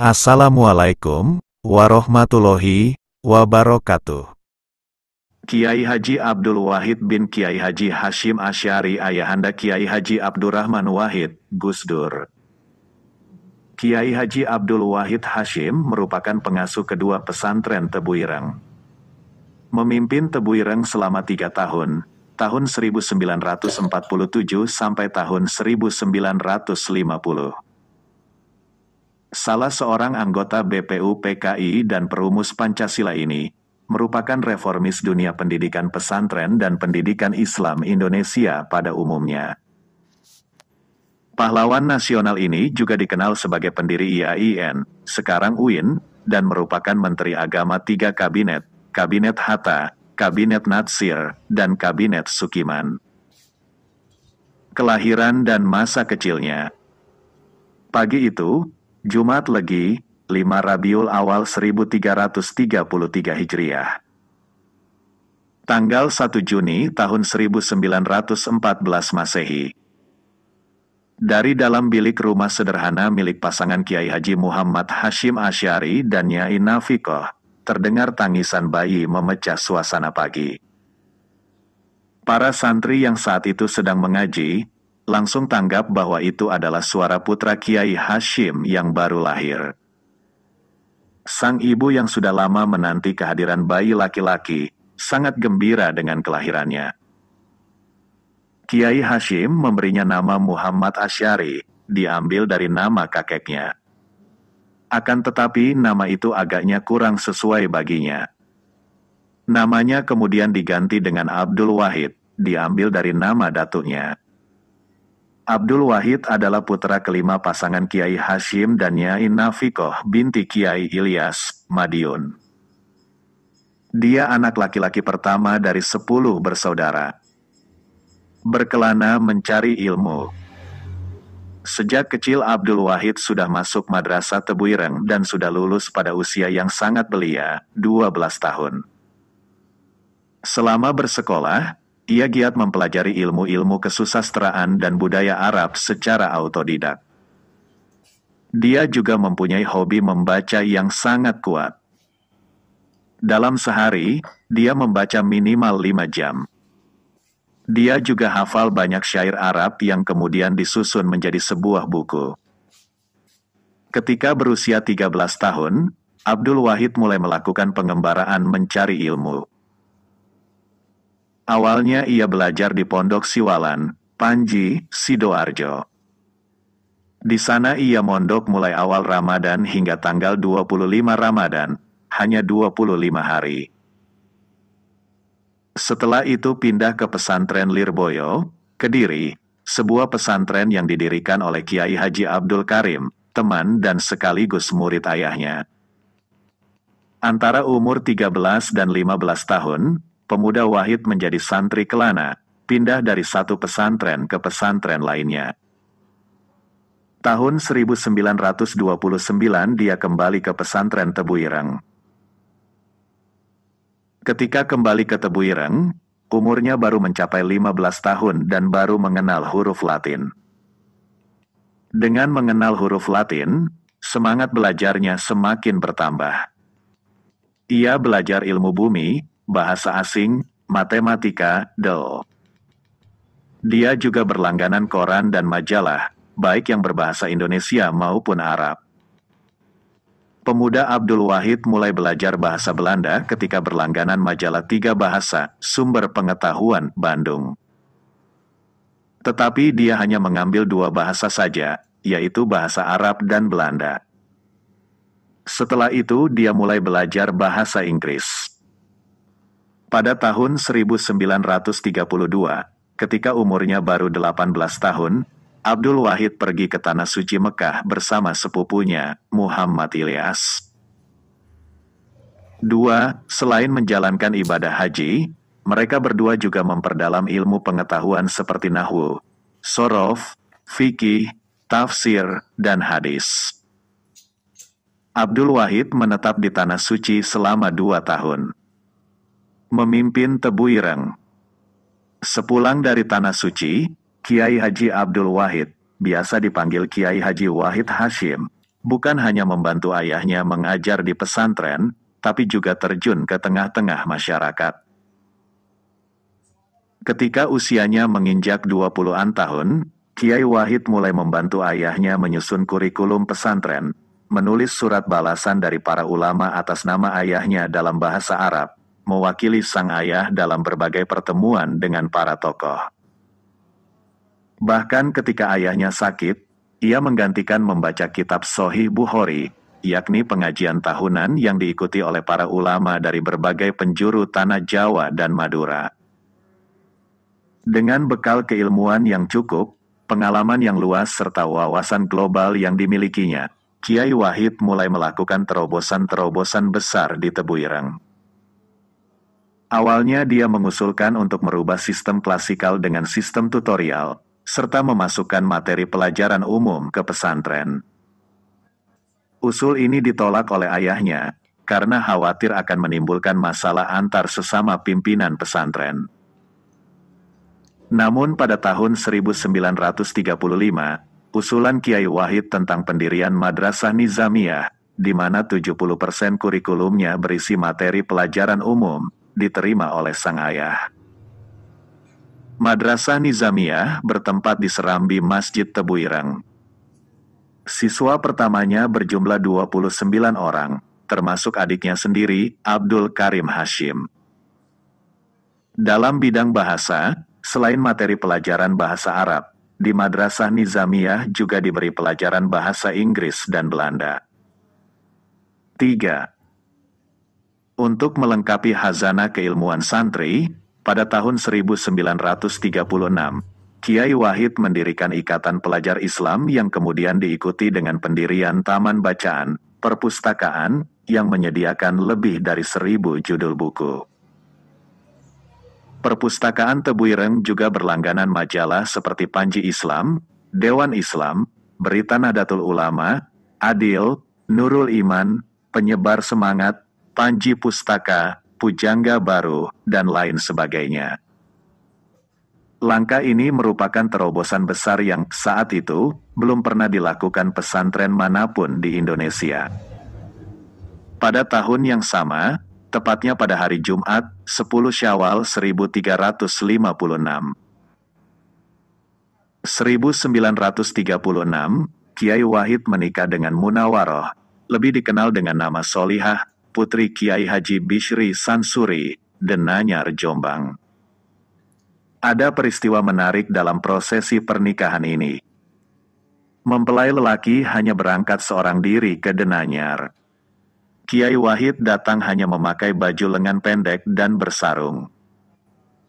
Assalamualaikum warahmatullahi wabarakatuh. Kiai Haji Abdul Wahid bin Kiai Haji Hashim Asyari Ayahanda Kiai Haji Abdurrahman Wahid, Gus Dur. Kiai Haji Abdul Wahid Hashim merupakan pengasuh kedua pesantren Tebuirang. Memimpin Tebuirang selama tiga tahun, tahun 1947 sampai tahun 1950. Salah seorang anggota BPUPKI dan perumus Pancasila ini, merupakan reformis dunia pendidikan pesantren dan pendidikan Islam Indonesia pada umumnya. Pahlawan nasional ini juga dikenal sebagai pendiri IAIN, sekarang UIN, dan merupakan Menteri Agama tiga kabinet, Kabinet Hatta, Kabinet Natsir, dan Kabinet Sukiman. Kelahiran dan masa kecilnya Pagi itu, Jumat Legi, 5 Rabiul Awal 1333 Hijriah. Tanggal 1 Juni tahun 1914 Masehi. Dari dalam bilik rumah sederhana milik pasangan Kiai Haji Muhammad Hashim Asyari dan Nyai Nafikoh, terdengar tangisan bayi memecah suasana pagi. Para santri yang saat itu sedang mengaji, langsung tanggap bahwa itu adalah suara putra Kiai Hashim yang baru lahir. Sang ibu yang sudah lama menanti kehadiran bayi laki-laki, sangat gembira dengan kelahirannya. Kiai Hashim memberinya nama Muhammad Asyari, diambil dari nama kakeknya. Akan tetapi nama itu agaknya kurang sesuai baginya. Namanya kemudian diganti dengan Abdul Wahid, diambil dari nama datuknya. Abdul Wahid adalah putra kelima pasangan Kiai Hashim dan Nyai Nafikoh binti Kiai Ilyas, Madiun. Dia anak laki-laki pertama dari sepuluh bersaudara. Berkelana mencari ilmu. Sejak kecil Abdul Wahid sudah masuk madrasah Tebuireng dan sudah lulus pada usia yang sangat belia, 12 tahun. Selama bersekolah, ia giat mempelajari ilmu-ilmu kesusastraan dan budaya Arab secara autodidak. Dia juga mempunyai hobi membaca yang sangat kuat. Dalam sehari, dia membaca minimal 5 jam. Dia juga hafal banyak syair Arab yang kemudian disusun menjadi sebuah buku. Ketika berusia 13 tahun, Abdul Wahid mulai melakukan pengembaraan mencari ilmu. Awalnya ia belajar di Pondok Siwalan, Panji, Sidoarjo. Di sana ia mondok mulai awal Ramadan hingga tanggal 25 Ramadan, hanya 25 hari. Setelah itu pindah ke pesantren Lirboyo, Kediri, sebuah pesantren yang didirikan oleh Kiai Haji Abdul Karim, teman dan sekaligus murid ayahnya. Antara umur 13 dan 15 tahun, pemuda Wahid menjadi santri Kelana, pindah dari satu pesantren ke pesantren lainnya. Tahun 1929 dia kembali ke pesantren Tebuireng. Ketika kembali ke Tebuireng, umurnya baru mencapai 15 tahun dan baru mengenal huruf Latin. Dengan mengenal huruf Latin, semangat belajarnya semakin bertambah. Ia belajar ilmu bumi, bahasa asing, matematika, del. Dia juga berlangganan koran dan majalah, baik yang berbahasa Indonesia maupun Arab. Pemuda Abdul Wahid mulai belajar bahasa Belanda ketika berlangganan majalah Tiga Bahasa, Sumber Pengetahuan, Bandung. Tetapi dia hanya mengambil dua bahasa saja, yaitu bahasa Arab dan Belanda. Setelah itu, dia mulai belajar bahasa Inggris. Pada tahun 1932, ketika umurnya baru 18 tahun, Abdul Wahid pergi ke Tanah Suci Mekah bersama sepupunya, Muhammad Ilyas. 2. Selain menjalankan ibadah haji, mereka berdua juga memperdalam ilmu pengetahuan seperti nahu, Sorof, Fikih, Tafsir, dan Hadis. Abdul Wahid menetap di Tanah Suci selama dua tahun memimpin Tebu Ireng. Sepulang dari Tanah Suci, Kiai Haji Abdul Wahid, biasa dipanggil Kiai Haji Wahid Hashim, bukan hanya membantu ayahnya mengajar di pesantren, tapi juga terjun ke tengah-tengah masyarakat. Ketika usianya menginjak 20-an tahun, Kiai Wahid mulai membantu ayahnya menyusun kurikulum pesantren, menulis surat balasan dari para ulama atas nama ayahnya dalam bahasa Arab, mewakili sang ayah dalam berbagai pertemuan dengan para tokoh. Bahkan ketika ayahnya sakit, ia menggantikan membaca kitab Sohih Bukhari, yakni pengajian tahunan yang diikuti oleh para ulama dari berbagai penjuru tanah Jawa dan Madura. Dengan bekal keilmuan yang cukup, pengalaman yang luas serta wawasan global yang dimilikinya, Kiai Wahid mulai melakukan terobosan-terobosan besar di Tebuireng. Awalnya dia mengusulkan untuk merubah sistem klasikal dengan sistem tutorial, serta memasukkan materi pelajaran umum ke pesantren. Usul ini ditolak oleh ayahnya, karena khawatir akan menimbulkan masalah antar sesama pimpinan pesantren. Namun pada tahun 1935, usulan Kiai Wahid tentang pendirian Madrasah Nizamiyah, di mana 70% kurikulumnya berisi materi pelajaran umum, diterima oleh sang ayah. Madrasah Nizamiyah bertempat di Serambi Masjid Tebuirang. Siswa pertamanya berjumlah 29 orang, termasuk adiknya sendiri, Abdul Karim Hashim. Dalam bidang bahasa, selain materi pelajaran bahasa Arab, di Madrasah Nizamiyah juga diberi pelajaran bahasa Inggris dan Belanda. 3. Untuk melengkapi hazana keilmuan santri, pada tahun 1936, Kiai Wahid mendirikan Ikatan Pelajar Islam yang kemudian diikuti dengan pendirian Taman Bacaan, Perpustakaan, yang menyediakan lebih dari seribu judul buku. Perpustakaan Tebuireng juga berlangganan majalah seperti Panji Islam, Dewan Islam, Berita Nadatul Ulama, Adil, Nurul Iman, Penyebar Semangat, Panji Pustaka, Pujangga Baru, dan lain sebagainya. Langkah ini merupakan terobosan besar yang saat itu belum pernah dilakukan pesantren manapun di Indonesia. Pada tahun yang sama, tepatnya pada hari Jumat, 10 Syawal 1356. 1936, Kiai Wahid menikah dengan Munawaroh, lebih dikenal dengan nama Solihah, putri Kiai Haji Bishri Sansuri, Denanyar, Jombang. Ada peristiwa menarik dalam prosesi pernikahan ini. Mempelai lelaki hanya berangkat seorang diri ke Denanyar. Kiai Wahid datang hanya memakai baju lengan pendek dan bersarung.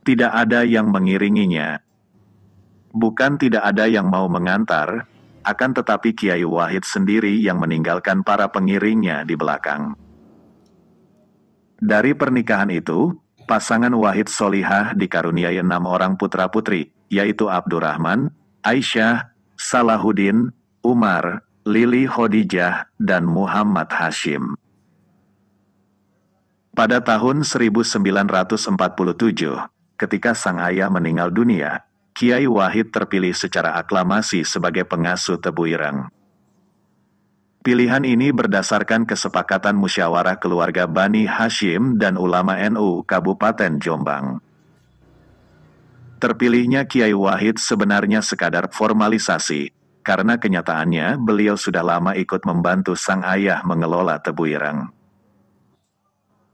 Tidak ada yang mengiringinya. Bukan tidak ada yang mau mengantar, akan tetapi Kiai Wahid sendiri yang meninggalkan para pengiringnya di belakang. Dari pernikahan itu, pasangan Wahid Solihah dikaruniai enam orang putra-putri, yaitu Abdurrahman, Aisyah, Salahuddin, Umar, Lili Khadijah, dan Muhammad Hashim. Pada tahun 1947, ketika sang ayah meninggal dunia, Kiai Wahid terpilih secara aklamasi sebagai pengasuh Tebu Ireng. Pilihan ini berdasarkan kesepakatan musyawarah keluarga Bani Hashim dan ulama NU Kabupaten Jombang. Terpilihnya Kiai Wahid sebenarnya sekadar formalisasi, karena kenyataannya beliau sudah lama ikut membantu sang ayah mengelola Tebu Irang.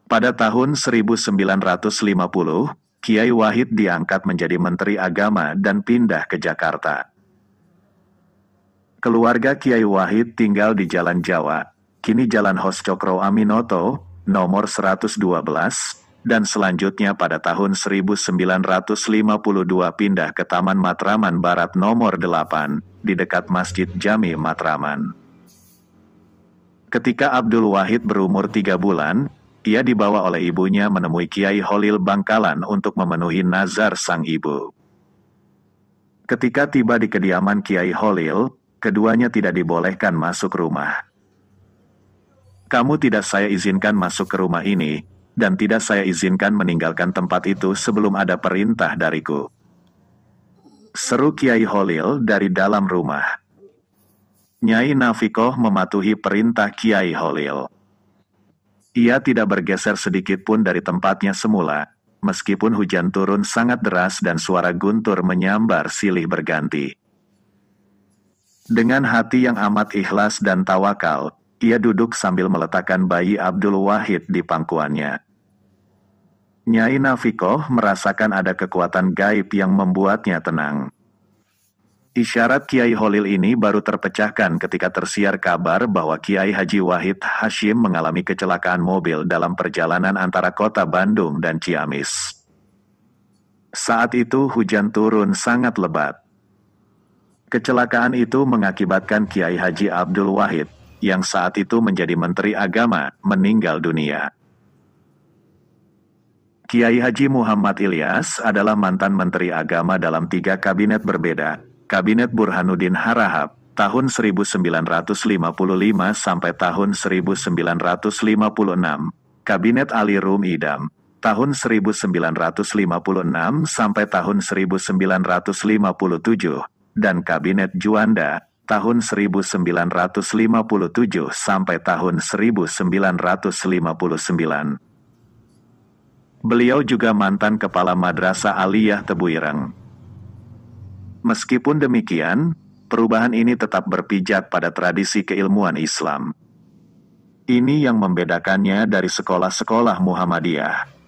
Pada tahun 1950, Kiai Wahid diangkat menjadi Menteri Agama dan pindah ke Jakarta. Keluarga Kiai Wahid tinggal di Jalan Jawa, kini Jalan Hos Cokro Aminoto, nomor 112, dan selanjutnya pada tahun 1952 pindah ke Taman Matraman Barat nomor 8, di dekat Masjid Jami Matraman. Ketika Abdul Wahid berumur tiga bulan, ia dibawa oleh ibunya menemui Kiai Holil Bangkalan untuk memenuhi nazar sang ibu. Ketika tiba di kediaman Kiai Holil, keduanya tidak dibolehkan masuk rumah. Kamu tidak saya izinkan masuk ke rumah ini, dan tidak saya izinkan meninggalkan tempat itu sebelum ada perintah dariku. Seru Kiai Holil dari dalam rumah. Nyai Nafikoh mematuhi perintah Kiai Holil. Ia tidak bergeser sedikit pun dari tempatnya semula, meskipun hujan turun sangat deras dan suara guntur menyambar silih berganti. Dengan hati yang amat ikhlas dan tawakal, ia duduk sambil meletakkan bayi Abdul Wahid di pangkuannya. Nyai Nafikoh merasakan ada kekuatan gaib yang membuatnya tenang. Isyarat Kiai Holil ini baru terpecahkan ketika tersiar kabar bahwa Kiai Haji Wahid Hashim mengalami kecelakaan mobil dalam perjalanan antara kota Bandung dan Ciamis. Saat itu hujan turun sangat lebat. Kecelakaan itu mengakibatkan Kiai Haji Abdul Wahid, yang saat itu menjadi Menteri Agama, meninggal dunia. Kiai Haji Muhammad Ilyas adalah mantan Menteri Agama dalam tiga kabinet berbeda, Kabinet Burhanuddin Harahap, tahun 1955 sampai tahun 1956, Kabinet Ali Rum Idam, tahun 1956 sampai tahun 1957, dan Kabinet Juanda tahun 1957 sampai tahun 1959. Beliau juga mantan kepala Madrasah Aliyah Tebuirang. Meskipun demikian, perubahan ini tetap berpijak pada tradisi keilmuan Islam. Ini yang membedakannya dari sekolah-sekolah Muhammadiyah.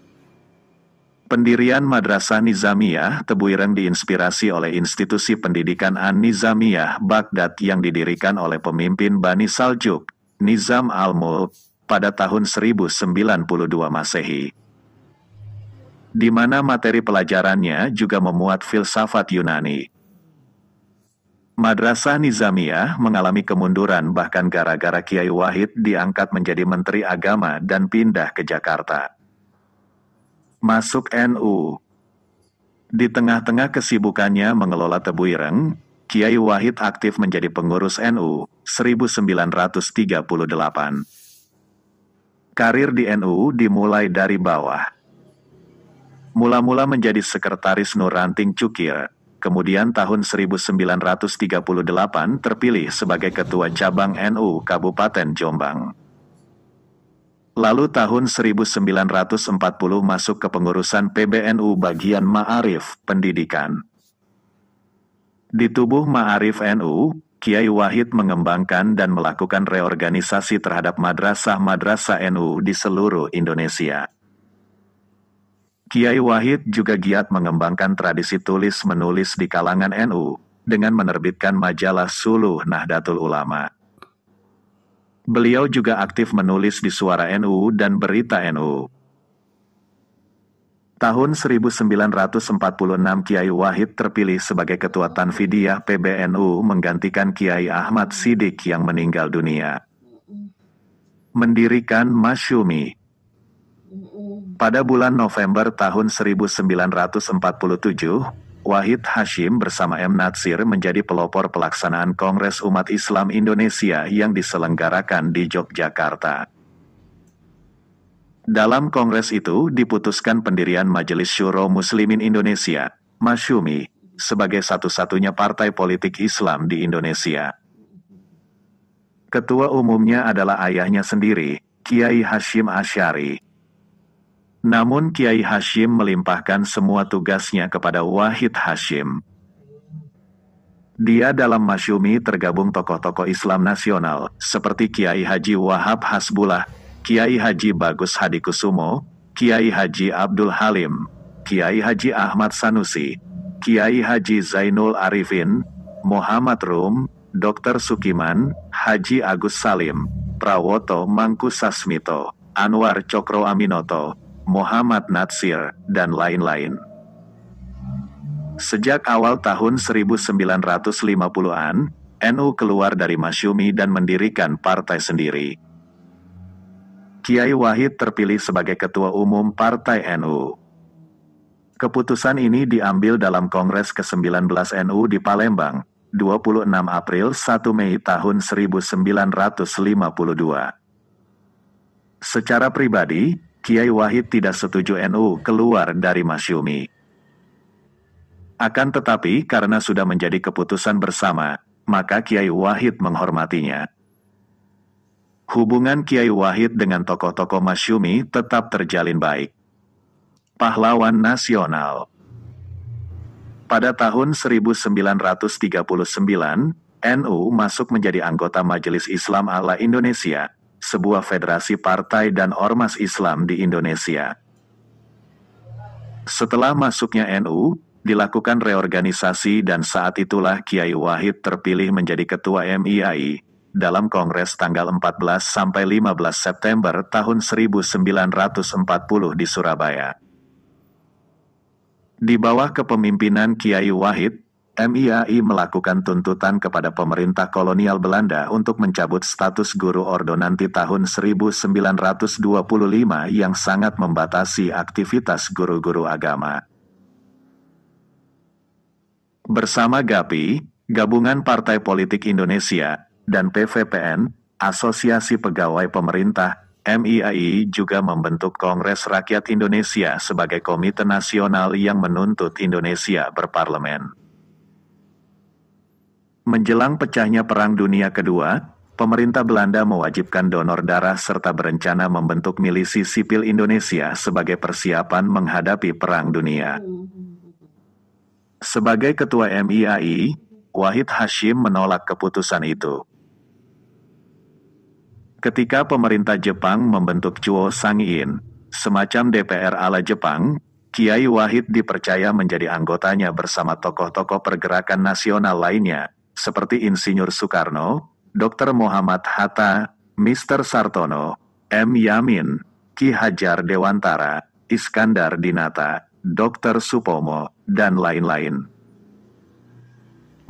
Pendirian Madrasah Nizamiyah Tebuireng diinspirasi oleh institusi pendidikan An-Nizamiyah Baghdad yang didirikan oleh pemimpin Bani Saljuk, Nizam al-Mulk, pada tahun 1092 Masehi. Di mana materi pelajarannya juga memuat filsafat Yunani. Madrasah Nizamiyah mengalami kemunduran bahkan gara-gara Kiai Wahid diangkat menjadi Menteri Agama dan pindah ke Jakarta masuk NU. Di tengah-tengah kesibukannya mengelola Tebu Ireng, Kiai Wahid aktif menjadi pengurus NU 1938. Karir di NU dimulai dari bawah. Mula-mula menjadi sekretaris Nuranting Cukir, kemudian tahun 1938 terpilih sebagai ketua cabang NU Kabupaten Jombang. Lalu tahun 1940 masuk ke pengurusan PBNU bagian Ma'arif, Pendidikan. Di tubuh Ma'arif NU, Kiai Wahid mengembangkan dan melakukan reorganisasi terhadap madrasah-madrasah NU di seluruh Indonesia. Kiai Wahid juga giat mengembangkan tradisi tulis-menulis di kalangan NU, dengan menerbitkan majalah Suluh Nahdlatul Ulama. Beliau juga aktif menulis di Suara NU dan Berita NU. Tahun 1946 Kiai Wahid terpilih sebagai Ketua Tanfidiyah PBNU menggantikan Kiai Ahmad Sidik yang meninggal dunia. Mendirikan Masyumi. Pada bulan November tahun 1947, Wahid Hashim bersama M. Natsir menjadi pelopor pelaksanaan Kongres Umat Islam Indonesia yang diselenggarakan di Yogyakarta. Dalam kongres itu diputuskan pendirian Majelis Syuro Muslimin Indonesia, Masyumi, sebagai satu-satunya partai politik Islam di Indonesia. Ketua umumnya adalah ayahnya sendiri, Kiai Hashim Asyari, namun Kiai Hashim melimpahkan semua tugasnya kepada Wahid Hashim. Dia dalam Masyumi tergabung tokoh-tokoh Islam nasional, seperti Kiai Haji Wahab Hasbullah, Kiai Haji Bagus Hadikusumo, Kiai Haji Abdul Halim, Kiai Haji Ahmad Sanusi, Kiai Haji Zainul Arifin, Muhammad Rum, Dr. Sukiman, Haji Agus Salim, Prawoto Mangku Sasmito, Anwar Cokro Aminoto, Muhammad Natsir, dan lain-lain. Sejak awal tahun 1950-an, NU keluar dari Masyumi dan mendirikan partai sendiri. Kiai Wahid terpilih sebagai ketua umum Partai NU. Keputusan ini diambil dalam Kongres ke-19 NU di Palembang, 26 April 1 Mei tahun 1952. Secara pribadi, Kiai Wahid tidak setuju NU keluar dari Masyumi. Akan tetapi karena sudah menjadi keputusan bersama, maka Kiai Wahid menghormatinya. Hubungan Kiai Wahid dengan tokoh-tokoh Masyumi tetap terjalin baik. Pahlawan Nasional Pada tahun 1939, NU masuk menjadi anggota Majelis Islam ala Indonesia, sebuah federasi partai dan ormas Islam di Indonesia. Setelah masuknya NU, dilakukan reorganisasi dan saat itulah Kiai Wahid terpilih menjadi ketua MIAI dalam Kongres tanggal 14 sampai 15 September tahun 1940 di Surabaya. Di bawah kepemimpinan Kiai Wahid, MIAI melakukan tuntutan kepada pemerintah kolonial Belanda untuk mencabut status guru Ordonanti tahun 1925 yang sangat membatasi aktivitas guru-guru agama. Bersama GAPI, Gabungan Partai Politik Indonesia, dan PVPN, Asosiasi Pegawai Pemerintah, MIAI juga membentuk Kongres Rakyat Indonesia sebagai komite nasional yang menuntut Indonesia berparlemen. Menjelang pecahnya Perang Dunia Kedua, pemerintah Belanda mewajibkan donor darah serta berencana membentuk milisi sipil Indonesia sebagai persiapan menghadapi Perang Dunia. Sebagai ketua MIAI, Wahid Hashim menolak keputusan itu. Ketika pemerintah Jepang membentuk Chuo Sangin, semacam DPR ala Jepang, Kiai Wahid dipercaya menjadi anggotanya bersama tokoh-tokoh pergerakan nasional lainnya, seperti Insinyur Soekarno, Dr. Muhammad Hatta, Mr. Sartono, M. Yamin, Ki Hajar Dewantara, Iskandar Dinata, Dr. Supomo, dan lain-lain.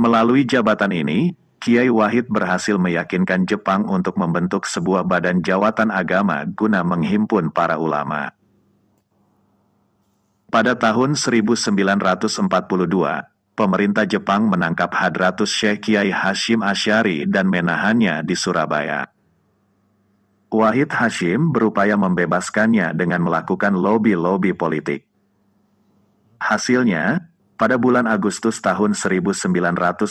Melalui jabatan ini, Kiai Wahid berhasil meyakinkan Jepang untuk membentuk sebuah badan jawatan agama guna menghimpun para ulama. Pada tahun 1942, pemerintah Jepang menangkap Hadratus Syekh Kiai Hashim Asyari dan menahannya di Surabaya. Wahid Hashim berupaya membebaskannya dengan melakukan lobi-lobi politik. Hasilnya, pada bulan Agustus tahun 1944,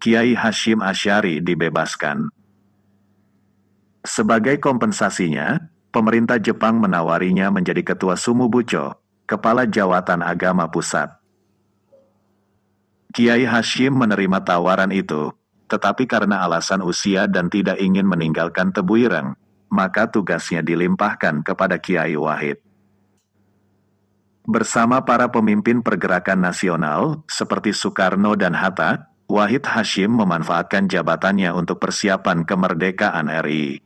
Kiai Hashim Asyari dibebaskan. Sebagai kompensasinya, pemerintah Jepang menawarinya menjadi ketua Sumubucho, kepala jawatan agama pusat. Kiai Hashim menerima tawaran itu, tetapi karena alasan usia dan tidak ingin meninggalkan Tebuirang, maka tugasnya dilimpahkan kepada Kiai Wahid. Bersama para pemimpin pergerakan nasional, seperti Soekarno dan Hatta, Wahid Hashim memanfaatkan jabatannya untuk persiapan kemerdekaan RI.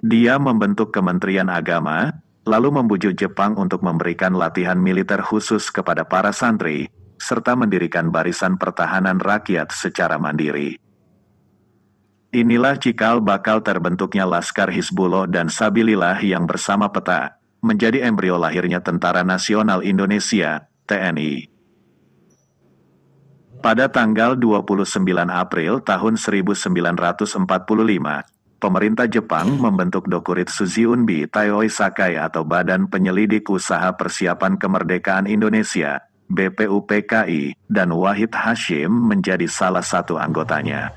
Dia membentuk Kementerian Agama, lalu membujuk Jepang untuk memberikan latihan militer khusus kepada para santri, serta mendirikan barisan pertahanan rakyat secara mandiri. Inilah cikal bakal terbentuknya Laskar Hizbullah dan Sabilillah yang bersama peta, menjadi embrio lahirnya Tentara Nasional Indonesia, TNI. Pada tanggal 29 April tahun 1945, pemerintah Jepang membentuk Dokurit Suziunbi Taiyoi Sakai atau Badan Penyelidik Usaha Persiapan Kemerdekaan Indonesia, BPUPKI, dan Wahid Hashim menjadi salah satu anggotanya.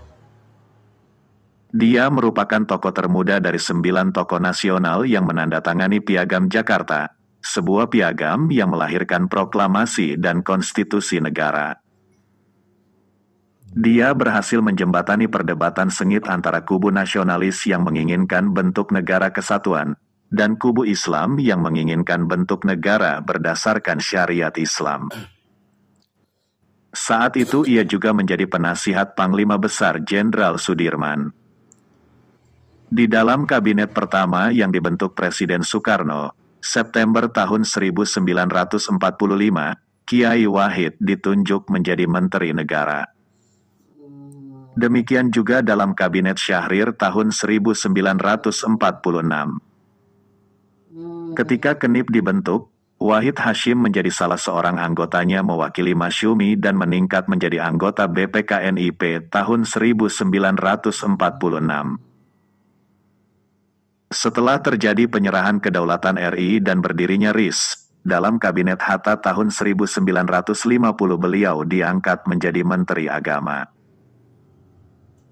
Dia merupakan tokoh termuda dari sembilan tokoh nasional yang menandatangani Piagam Jakarta, sebuah piagam yang melahirkan proklamasi dan konstitusi negara. Dia berhasil menjembatani perdebatan sengit antara kubu nasionalis yang menginginkan bentuk negara kesatuan dan kubu Islam yang menginginkan bentuk negara berdasarkan syariat Islam. Saat itu ia juga menjadi penasihat Panglima Besar Jenderal Sudirman. Di dalam kabinet pertama yang dibentuk Presiden Soekarno, September tahun 1945, Kiai Wahid ditunjuk menjadi Menteri Negara. Demikian juga dalam Kabinet Syahrir tahun 1946. Ketika Kenip dibentuk, Wahid Hashim menjadi salah seorang anggotanya mewakili Masyumi dan meningkat menjadi anggota BPKNIP tahun 1946. Setelah terjadi penyerahan kedaulatan RI dan berdirinya RIS, dalam Kabinet Hatta tahun 1950 beliau diangkat menjadi Menteri Agama.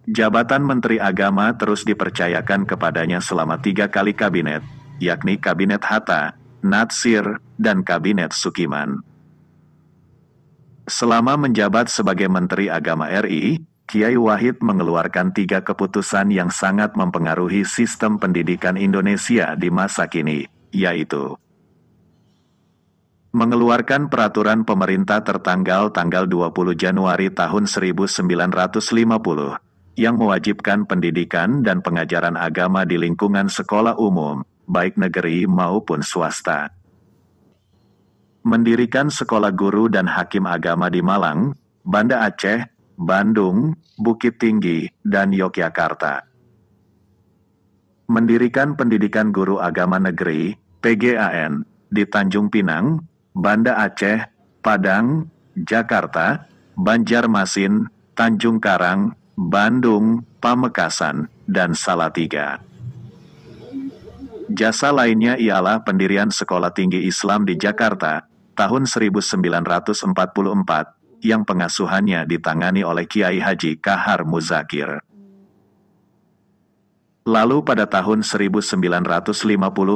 Jabatan Menteri Agama terus dipercayakan kepadanya selama tiga kali kabinet, yakni Kabinet Hatta, Natsir, dan Kabinet Sukiman. Selama menjabat sebagai Menteri Agama RI, Kiai Wahid mengeluarkan tiga keputusan yang sangat mempengaruhi sistem pendidikan Indonesia di masa kini, yaitu mengeluarkan peraturan pemerintah tertanggal tanggal 20 Januari tahun 1950 yang mewajibkan pendidikan dan pengajaran agama di lingkungan sekolah umum, baik negeri maupun swasta. Mendirikan sekolah guru dan hakim agama di Malang, Banda Aceh, Bandung, Bukit Tinggi, dan Yogyakarta. Mendirikan pendidikan guru agama negeri, PGAN, di Tanjung Pinang, Banda Aceh, Padang, Jakarta, Banjarmasin, Tanjung Karang, Bandung, Pamekasan, dan Salatiga. Jasa lainnya ialah pendirian Sekolah Tinggi Islam di Jakarta, tahun 1944, yang pengasuhannya ditangani oleh Kiai Haji Kahar Muzakir. Lalu pada tahun 1950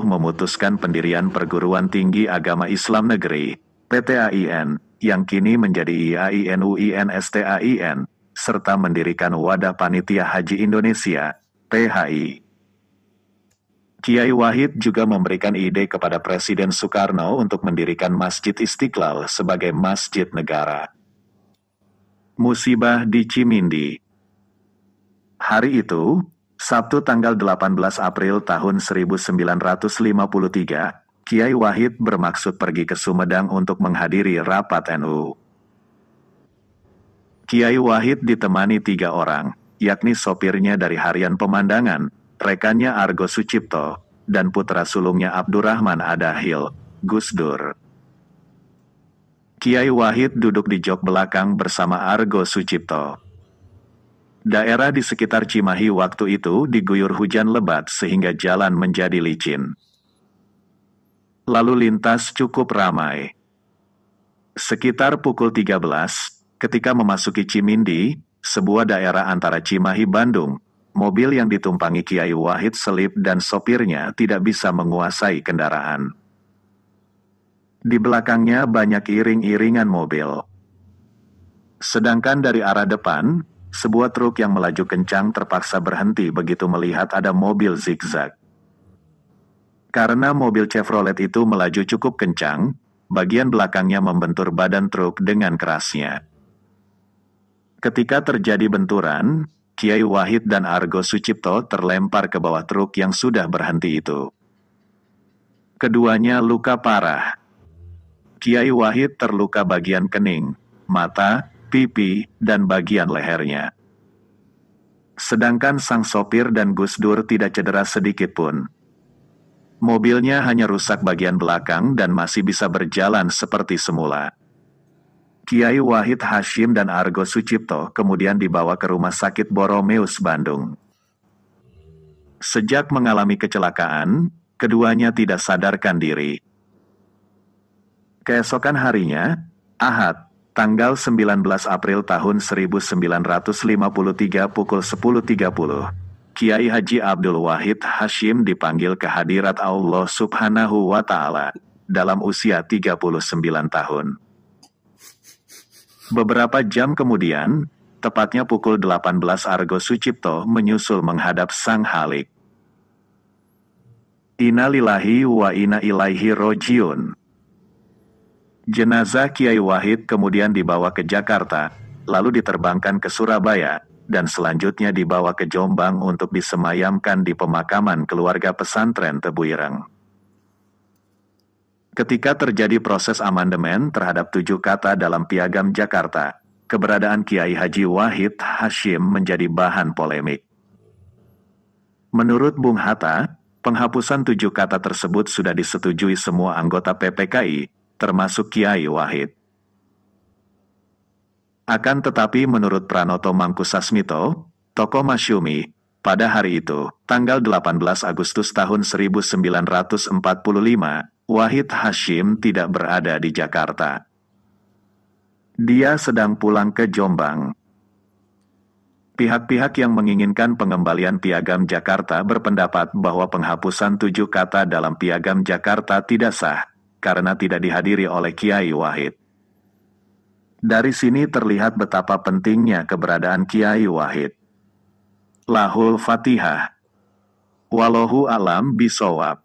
memutuskan pendirian Perguruan Tinggi Agama Islam Negeri, PTAIN, yang kini menjadi IAIN UIN STAIN serta mendirikan Wadah Panitia Haji Indonesia, PHI. Kiai Wahid juga memberikan ide kepada Presiden Soekarno untuk mendirikan Masjid Istiqlal sebagai masjid negara. Musibah di Cimindi Hari itu, Sabtu tanggal 18 April tahun 1953, Kiai Wahid bermaksud pergi ke Sumedang untuk menghadiri rapat NU. Kiai Wahid ditemani tiga orang, yakni sopirnya dari Harian Pemandangan, rekannya Argo Sucipto, dan putra sulungnya Abdurrahman Adahil, Gus Dur. Kiai Wahid duduk di jok belakang bersama Argo Sucipto. Daerah di sekitar Cimahi waktu itu diguyur hujan lebat sehingga jalan menjadi licin. Lalu lintas cukup ramai. Sekitar pukul 13, ketika memasuki Cimindi, sebuah daerah antara Cimahi Bandung, mobil yang ditumpangi Kiai Wahid selip dan sopirnya tidak bisa menguasai kendaraan. Di belakangnya banyak iring-iringan mobil. Sedangkan dari arah depan, sebuah truk yang melaju kencang terpaksa berhenti begitu melihat ada mobil zigzag. Karena mobil Chevrolet itu melaju cukup kencang, bagian belakangnya membentur badan truk dengan kerasnya. Ketika terjadi benturan, Kiai Wahid dan Argo Sucipto terlempar ke bawah truk yang sudah berhenti itu. Keduanya luka parah. Kiai Wahid terluka bagian kening, mata, pipi, dan bagian lehernya. Sedangkan sang sopir dan Gus Dur tidak cedera sedikit pun. Mobilnya hanya rusak bagian belakang dan masih bisa berjalan seperti semula. Kiai Wahid Hashim dan Argo Sucipto kemudian dibawa ke Rumah Sakit Boromeus, Bandung. Sejak mengalami kecelakaan, keduanya tidak sadarkan diri. Keesokan harinya, Ahad, tanggal 19 April tahun 1953 pukul 10.30, Kiai Haji Abdul Wahid Hashim dipanggil ke hadirat Allah Subhanahu wa Ta'ala dalam usia 39 tahun. Beberapa jam kemudian, tepatnya pukul 18 Argo Sucipto menyusul menghadap Sang Halik. Innalillahi wa ina ilaihi rojiun. Jenazah Kiai Wahid kemudian dibawa ke Jakarta, lalu diterbangkan ke Surabaya, dan selanjutnya dibawa ke Jombang untuk disemayamkan di pemakaman keluarga pesantren Tebuireng. Ketika terjadi proses amandemen terhadap tujuh kata dalam Piagam Jakarta, keberadaan Kiai Haji Wahid Hashim menjadi bahan polemik. Menurut Bung Hatta, penghapusan tujuh kata tersebut sudah disetujui semua anggota PPKI, termasuk Kiai Wahid. Akan tetapi menurut Pranoto Mangkusasmito, tokoh Masyumi, pada hari itu, tanggal 18 Agustus tahun 1945, Wahid Hashim tidak berada di Jakarta. Dia sedang pulang ke Jombang. Pihak-pihak yang menginginkan pengembalian Piagam Jakarta berpendapat bahwa penghapusan tujuh kata dalam Piagam Jakarta tidak sah, karena tidak dihadiri oleh Kiai Wahid. Dari sini terlihat betapa pentingnya keberadaan Kiai Wahid. Lahul Fatihah Walohu alam Bisowab